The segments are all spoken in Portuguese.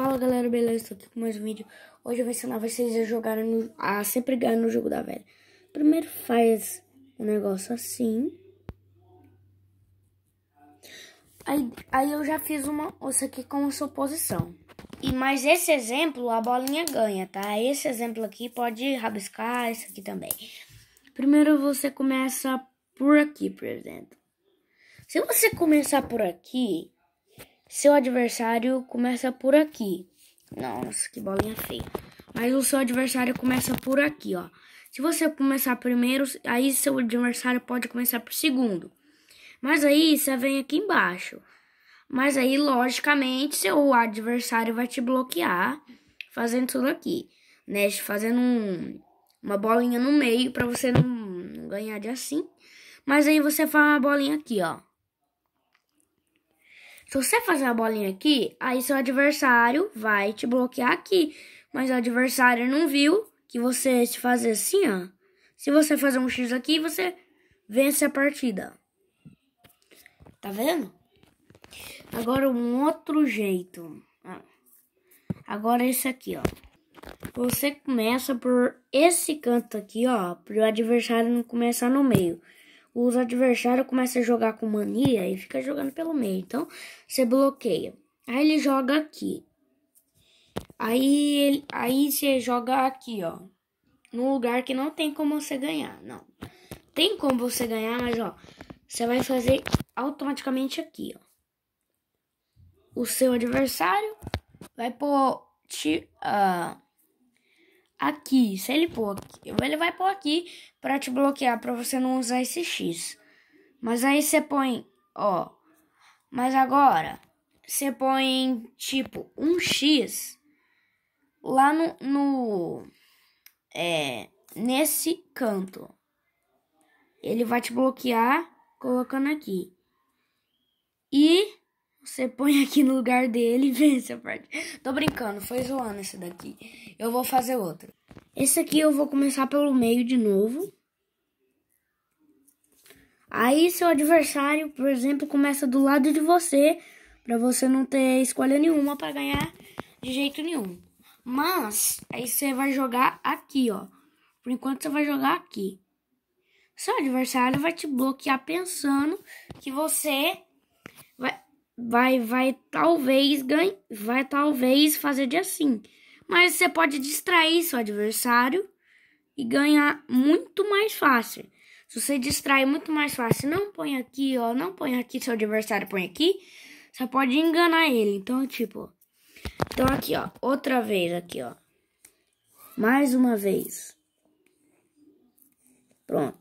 Fala galera, beleza? Tô aqui com mais um vídeo. Hoje eu vou ensinar vocês a jogarem no, a sempre ganhar no jogo da velha. Primeiro faz um negócio assim. Aí, aí eu já fiz uma ossa aqui com sua suposição. E mais esse exemplo, a bolinha ganha, tá? Esse exemplo aqui pode rabiscar, esse aqui também. Primeiro você começa por aqui, por exemplo. Se você começar por aqui, seu adversário começa por aqui. Nossa, que bolinha feia. Mas o seu adversário começa por aqui, ó. Se você começar primeiro, aí seu adversário pode começar por segundo. Mas aí você vem aqui embaixo. Mas aí, logicamente, seu adversário vai te bloquear fazendo tudo aqui, né? Fazendo um, uma bolinha no meio para você não, não ganhar de assim. Mas aí você faz uma bolinha aqui, ó. Se você fazer a bolinha aqui, aí seu adversário vai te bloquear aqui. Mas o adversário não viu que você se fazer assim, ó. Se você fazer um X aqui, você vence a partida. Tá vendo? Agora um outro jeito. Ah. Agora esse aqui, ó. Você começa por esse canto aqui, ó. Para o adversário não começar no meio os adversários começam a jogar com mania e fica jogando pelo meio. Então, você bloqueia. Aí ele joga aqui. Aí, ele, aí você joga aqui, ó. Num lugar que não tem como você ganhar. Não. Tem como você ganhar, mas ó. Você vai fazer automaticamente aqui, ó. O seu adversário vai pôr. Ti, ah, aqui. Se ele pôr aqui, ele vai pôr aqui para te bloquear, para você não usar esse X. Mas aí você põe, ó. Mas agora, você põe, tipo, um X lá no, no é, nesse canto. Ele vai te bloquear colocando aqui. E você põe aqui no lugar dele e vê se Tô brincando, foi zoando esse daqui. Eu vou fazer outro. Esse aqui eu vou começar pelo meio de novo. Aí seu adversário, por exemplo, começa do lado de você, para você não ter escolha nenhuma para ganhar de jeito nenhum. Mas aí você vai jogar aqui, ó. Por enquanto você vai jogar aqui. Seu adversário vai te bloquear pensando que você vai vai vai talvez ganhe, vai talvez fazer de assim. Mas você pode distrair seu adversário e ganhar muito mais fácil. Se você distrai muito mais fácil, não põe aqui, ó, não põe aqui seu adversário, põe aqui, você pode enganar ele. Então, tipo, então aqui, ó, outra vez aqui, ó. Mais uma vez. Pronto.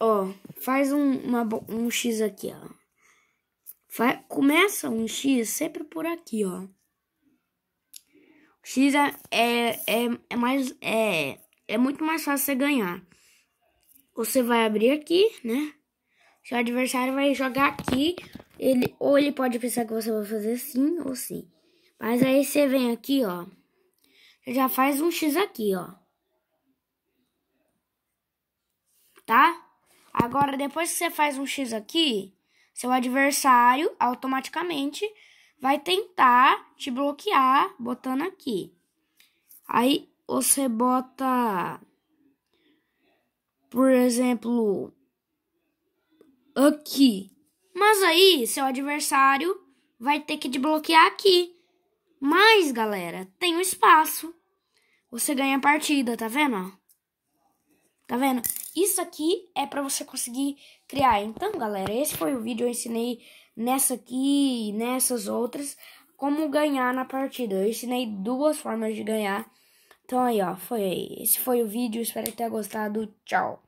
Ó, faz um, uma, um X aqui, ó. Vai, começa um X sempre por aqui, ó. O X é, é, é, é mais. É, é muito mais fácil você ganhar. Você vai abrir aqui, né? Seu adversário vai jogar aqui. Ele, ou ele pode pensar que você vai fazer sim ou sim. Mas aí você vem aqui, ó. Você já faz um X aqui, ó. Tá? Agora, depois que você faz um X aqui, seu adversário automaticamente vai tentar te bloquear botando aqui. Aí você bota, por exemplo, aqui. Mas aí seu adversário vai ter que desbloquear aqui. Mas, galera, tem um espaço. Você ganha a partida, tá vendo? Tá vendo? Isso aqui é para você conseguir criar. Então, galera, esse foi o vídeo. Eu ensinei nessa aqui e nessas outras como ganhar na partida. Eu ensinei duas formas de ganhar. Então aí, ó, foi Esse foi o vídeo. Espero que tenha gostado. Tchau.